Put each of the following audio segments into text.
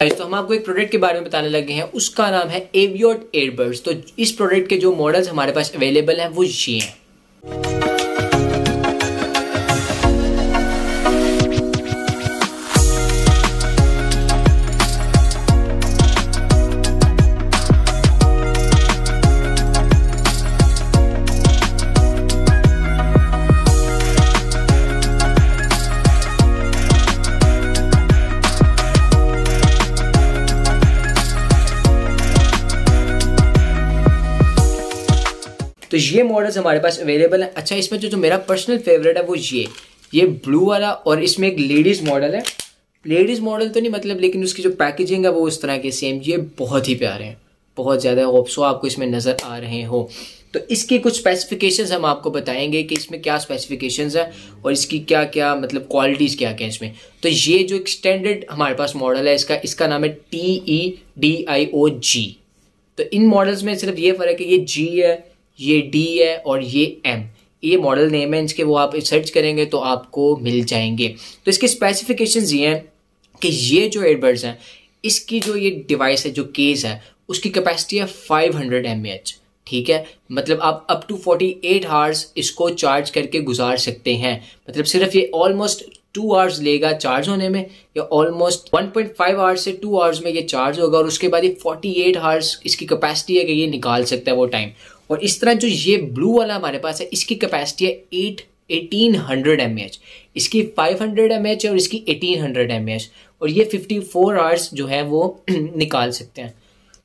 तो हम आपको एक प्रोडक्ट के बारे में बताने लगे हैं उसका नाम है एवियोट एयरबर्ड्स तो इस प्रोडक्ट के जो मॉडल्स हमारे पास अवेलेबल हैं वो ये हैं तो ये मॉडल्स हमारे पास अवेलेबल हैं अच्छा इसमें जो जो मेरा पर्सनल फेवरेट है वो ये ये ब्लू वाला और इसमें एक लेडीज़ मॉडल है लेडीज़ मॉडल तो नहीं मतलब लेकिन उसकी जो पैकेजिंग है वो उस तरह के सेम ये बहुत ही प्यारे हैं बहुत ज़्यादा होप्सो आपको इसमें नज़र आ रहे हो तो इसकी कुछ स्पेसिफिकेशंस हम आपको बताएंगे कि इसमें क्या स्पेसिफिकेशंस हैं और इसकी क्या क्या मतलब क्वालिटीज़ क्या क्या हैं इसमें तो ये जो एक्सटेंडेड हमारे पास मॉडल है इसका इसका नाम है टी ई डी आई ओ जी तो इन मॉडल्स में सिर्फ ये फ़र्क है ये जी है ये डी है और ये एम ये मॉडल नेम है इसके वो आप सर्च करेंगे तो आपको मिल जाएंगे तो इसके स्पेसिफिकेशन ये हैं कि ये जो एडबर्ड्स हैं इसकी जो ये डिवाइस है जो केस है उसकी कैपेसिटी है 500 हंड्रेड ठीक है मतलब आप अप टू 48 एट आवर्स इसको चार्ज करके गुजार सकते हैं मतलब सिर्फ ये ऑलमोस्ट टू आवर्स लेगा चार्ज होने में या ऑलमोस्ट 1.5 पॉइंट आवर्स से टू आवर्स में ये चार्ज होगा और उसके बाद ये 48 एट आवर्स इसकी कैपेसिटी है कि ये निकाल सकता है वो टाइम और इस तरह जो ये ब्लू वाला हमारे पास है इसकी कैपेसिटी है eight eighteen hundred M H इसकी फाइव हंड्रेड एम एच और इसकी एटीन हंड्रेड एम एच और ये फिफ्टी फोर आवर्स जो है वो निकाल सकते हैं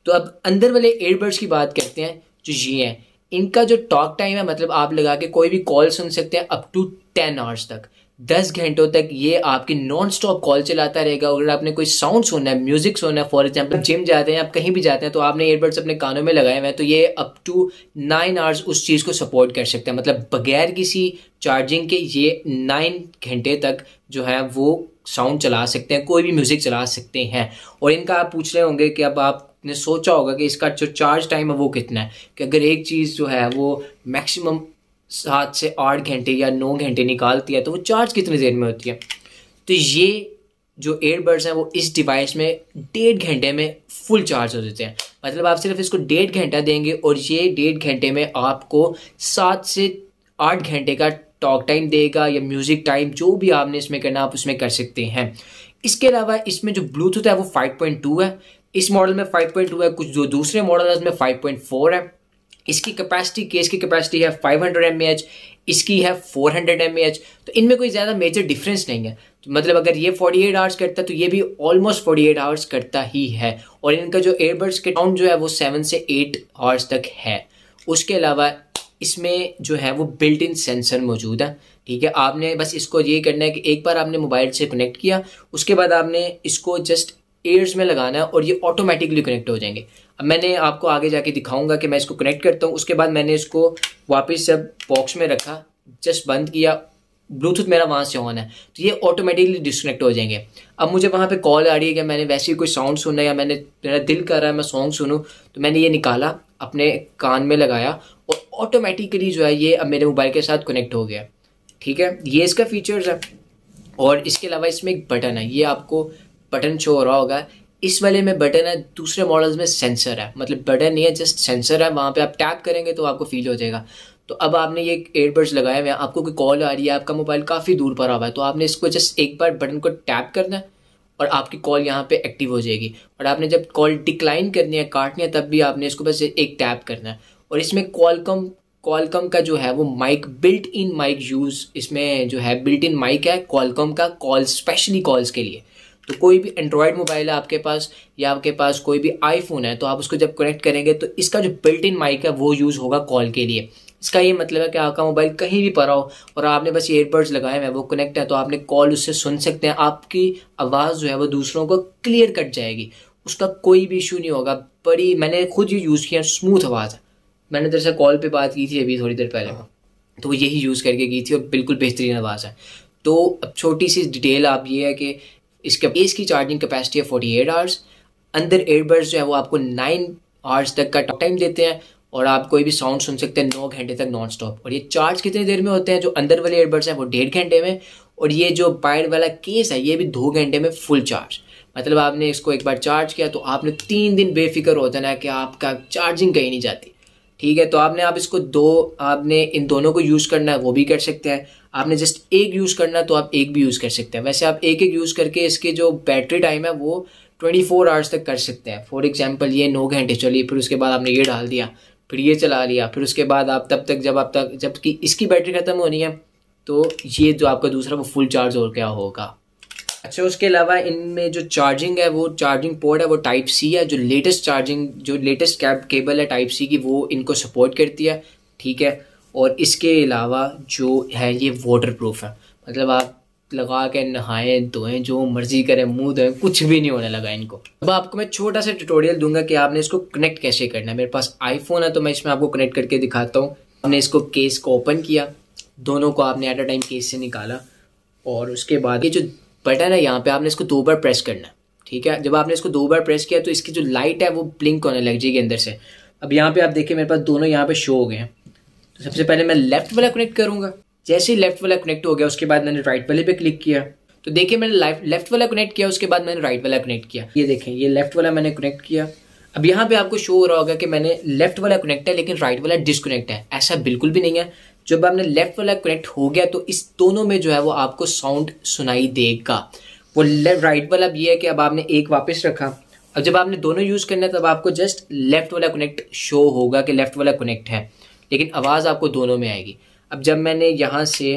तो अब अंदर वाले एयरबड्स की बात करते हैं जो ये हैं इनका जो टॉक टाइम है मतलब आप लगा के कोई भी कॉल सुन सकते हैं अप टू टेन आवर्स तक दस घंटों तक ये आपकी नॉन स्टॉप कॉल चलाता रहेगा अगर आपने कोई साउंड सुनना है म्यूजिक सुनना है फॉर एग्जाम्पल जिम जाते हैं आप कहीं भी जाते हैं तो आपने ईयरबड्स अपने कानों में लगाए हुए हैं तो ये अप टू नाइन आवर्स उस चीज़ को सपोर्ट कर सकते हैं मतलब बगैर किसी चार्जिंग के ये नाइन घंटे तक जो है वो साउंड चला सकते हैं कोई भी म्यूज़िक चला सकते हैं और इनका आप पूछ रहे होंगे कि अब आप ने सोचा होगा कि इसका जो चार्ज टाइम है वो कितना है कि अगर एक चीज़ जो है वो मैक्सिमम सात से आठ घंटे या नौ घंटे निकालती है तो वो चार्ज कितनी देर में होती है तो ये जो एयरबड्स हैं वो इस डिवाइस में डेढ़ घंटे में फुल चार्ज हो जाते हैं मतलब आप सिर्फ इसको डेढ़ घंटा देंगे और ये डेढ़ घंटे में आपको सात से आठ घंटे का टॉक टाइम देगा या म्यूज़िक टाइम जो भी आपने इसमें करना आप उसमें कर सकते हैं इसके अलावा इसमें जो ब्लूटूथ है वो 5.2 है इस मॉडल में 5.2 है कुछ जो दूसरे मॉडल है उसमें 5.4 है इसकी कैपेसिटी केस की कैपेसिटी है 500 हंड्रेड इसकी है 400 हंड्रेड तो इनमें कोई ज़्यादा मेजर डिफरेंस नहीं है तो मतलब अगर ये 48 आवर्स करता है तो ये भी ऑलमोस्ट 48 आवर्स करता ही है और इनका जो एयरबर्ड्स के काउंट जो है वो सेवन से एट आवर्स तक है उसके अलावा इसमें जो है वो बिल्ट इन सेंसर मौजूद है ठीक है आपने बस इसको ये करना है कि एक बार आपने मोबाइल से कनेक्ट किया उसके बाद आपने इसको जस्ट एयर्स में लगाना है और ये ऑटोमेटिकली कनेक्ट हो जाएंगे मैंने आपको आगे जाके दिखाऊंगा कि मैं इसको कनेक्ट करता हूँ उसके बाद मैंने इसको वापस जब बॉक्स में रखा जस्ट बंद किया ब्लूटूथ मेरा वहाँ से ऑन है तो ये ऑटोमेटिकली डिस्कनेक्ट हो जाएंगे अब मुझे वहाँ पे कॉल आ रही है कि मैंने वैसे ही कोई साउंड सुना या मैंने मेरा दिल कर रहा है मैं सॉन्ग सुनूँ तो मैंने ये निकाला अपने कान में लगाया और ऑटोमेटिकली जो है ये अब मेरे मोबाइल के साथ कनेक्ट हो गया ठीक है ये इसका फीचर्स है और इसके अलावा इसमें एक बटन है ये आपको बटन शो हो रहा होगा इस वाले में बटन है दूसरे मॉडल्स में सेंसर है मतलब बटन नहीं है जस्ट सेंसर है वहाँ पे आप टैप करेंगे तो आपको फील हो जाएगा तो अब आपने ये एयरबड्स लगाए हुए हैं आपको कोई कॉल आ रही है आपका मोबाइल काफ़ी दूर पर हुआ है तो आपने इसको जस्ट एक बार बटन को टैप करना है और आपकी कॉल यहाँ पे एक्टिव हो जाएगी और आपने जब कॉल डिक्लाइन करनी है काटनी है तब भी आपने इसको बस एक टैप करना है और इसमें कॉलकम कॉलकम का जो है वो mic built in mic use इसमें जो है बिल्ट इन माइक है कॉलकम का कॉल स्पेशली कॉल्स के लिए तो कोई भी एंड्रॉयड मोबाइल है आपके पास या आपके पास कोई भी आईफोन है तो आप उसको जब कनेक्ट करेंगे तो इसका जो बिल्ट इन माइक है वो यूज़ होगा कॉल के लिए इसका ये मतलब है कि आपका मोबाइल कहीं भी पड़ा हो और आपने बस एयरबड्स लगाए हैं वो कनेक्ट है तो आपने कॉल उससे सुन सकते हैं आपकी आवाज़ जो है वो दूसरों को क्लियर कट जाएगी उसका कोई भी इशू नहीं होगा बड़ी मैंने खुद ही यूज़ किया स्मूथ आवाज़ मैंने जैसे कॉल पर बात की थी अभी थोड़ी देर पहले हाँ। तो वो यही यूज़ करके की थी और बिल्कुल बेहतरीन आवाज़ है तो अब छोटी सी डिटेल आप ये है कि इसके इसकी चार्जिंग कैपेसिटी है फोर्टी एट आवर्स अंदर एयरबड्स जो है वो आपको नाइन आवर्स तक का टाइम देते हैं और आप कोई भी साउंड सुन सकते हैं नौ घंटे तक नॉन स्टॉप और ये चार्ज कितनी देर में होते हैं जो अंदर वाले एयरबड्स हैं वो डेढ़ घंटे में और ये जो बाइड वाला केस है ये भी दो घंटे में फुल चार्ज मतलब आपने इसको एक बार चार्ज किया तो आपने तीन दिन बेफिक्र हो जाना है कि आपका चार्जिंग कहीं नहीं जाती ठीक है तो आपने आप इसको दो आपने इन दोनों को यूज़ करना है वो भी कर सकते हैं आपने जस्ट एक यूज़ करना तो आप एक भी यूज़ कर सकते हैं वैसे आप एक एक यूज़ करके इसके जो बैटरी टाइम है वो ट्वेंटी फोर आवर्स तक कर सकते हैं फॉर एग्जाम्पल ये नौ घंटे चली फिर उसके बाद आपने ये डाल दिया फिर ये चला लिया फिर उसके बाद आप तब तक जब आप तक जबकि इसकी बैटरी ख़त्म होनी है तो ये जो आपका दूसरा वो फुल चार्ज और क्या होगा अच्छा उसके अलावा इनमें जो चार्जिंग है वो चार्जिंग पोर्ट है वो टाइप सी है जो लेटेस्ट चार्जिंग जो लेटेस्ट कैब केबल है टाइप सी की वो इनको सपोर्ट करती है ठीक है और इसके अलावा जो है ये वाटर प्रूफ है मतलब आप लगा के नहाएं धोएं जो मर्जी करें मुंह धोएं कुछ भी नहीं होने लगा इनको अब आपको मैं छोटा सा ट्यूटोरियल दूंगा कि आपने इसको कनेक्ट कैसे करना है मेरे पास आईफोन है तो मैं इसमें आपको कनेक्ट करके दिखाता हूँ आपने इसको केस को ओपन किया दोनों को आपने एट अ टाइम केस से निकाला और उसके बाद ये जो बटन है यहाँ पर आपने इसको दो बार प्रेस करना है ठीक है जब आपने इसको दो बार प्रेस किया तो इसकी जो लाइट है वो ब्लिंक होने लग जाएगी अंदर से अब यहाँ पर आप देखिए मेरे पास दोनों यहाँ पे शो हो गए हैं सबसे पहले मैं लेफ्ट वाला कनेक्ट करूंगा जैसे ही लेफ्ट वाला कनेक्ट हो गया उसके बाद मैंने राइट वाले पे क्लिक किया तो देखिए मैंने लेफ्ट वाला कनेक्ट किया उसके बाद मैंने राइट वाला कनेक्ट किया ये देखें ये लेफ्ट वाला मैंने कनेक्ट किया अब यहाँ पे आपको शो हो रहा होगा कि मैंने लेफ्ट वाला कनेक्ट है लेकिन राइट वाला डिसकनेक्ट है ऐसा बिल्कुल भी नहीं है जब आपने लेफ्ट वाला कनेक्ट हो गया तो इस दोनों में जो है वो आपको साउंड सुनाई देगा वो लेफ्ट राइट वाला ये है कि अब आपने एक वापस रखा अब जब आपने दोनों यूज़ करना है तब आपको जस्ट लेफ्ट वाला कनेक्ट शो होगा कि लेफ्ट वाला कनेक्ट है लेकिन आवाज़ आपको दोनों में आएगी अब जब मैंने यहाँ से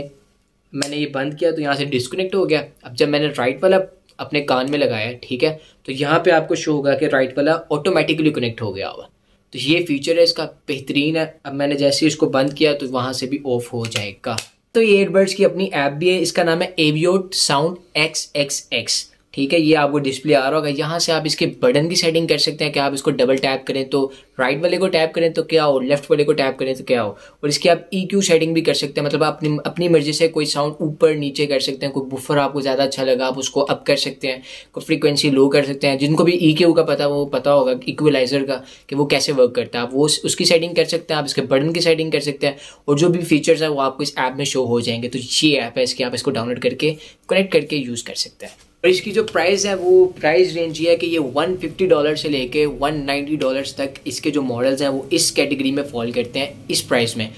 मैंने ये बंद किया तो यहाँ से डिस्कनेक्ट हो गया अब जब मैंने राइट वाला अपने कान में लगाया ठीक है तो यहाँ पे आपको शो होगा कि राइट वाला ऑटोमेटिकली कनेक्ट हो गया हुआ तो ये फीचर है इसका बेहतरीन है अब मैंने जैसे ही इसको बंद किया तो वहाँ से भी ऑफ हो जाएगा तो ये एयरबर्ड्स की अपनी ऐप भी है इसका नाम है Aviot sound X X X ठीक है ये आपको डिस्प्ले आ रहा होगा यहाँ से आप इसके बटन की सेटिंग कर सकते हैं कि आप इसको डबल टैप करें तो राइट वाले को टैप करें तो क्या हो लेफ्ट वाले को टैप करें तो क्या हो और इसकी आप ई क्यू सेटिंग भी कर सकते हैं मतलब आप अपनी मर्जी से कोई साउंड ऊपर नीचे कर सकते हैं कोई बुफर आपको ज़्यादा अच्छा लगा आप उसको अप कर सकते हैं कोई फ्रिक्वेंसी लो कर सकते हैं जिनको भी ई e क्यू का पता वो पता होगा इक्वलाइजर का कि वो कैसे वर्क करता है आप वो उसकी सेटिंग कर सकते हैं आप इसके बटन की सेटिंग कर सकते हैं और जो भी फीचर्स हैं वो आपको इस ऐप में शो हो जाएंगे तो ये ऐप है इसकी आप इसको डाउनलोड करके कनेक्ट करके यूज़ कर सकते हैं और इसकी जो प्राइस है वो प्राइस रेंज ये है कि ये 150 डॉलर से लेके 190 डॉलर्स तक इसके जो मॉडल्स हैं वो इस कैटेगरी में फॉल करते हैं इस प्राइस में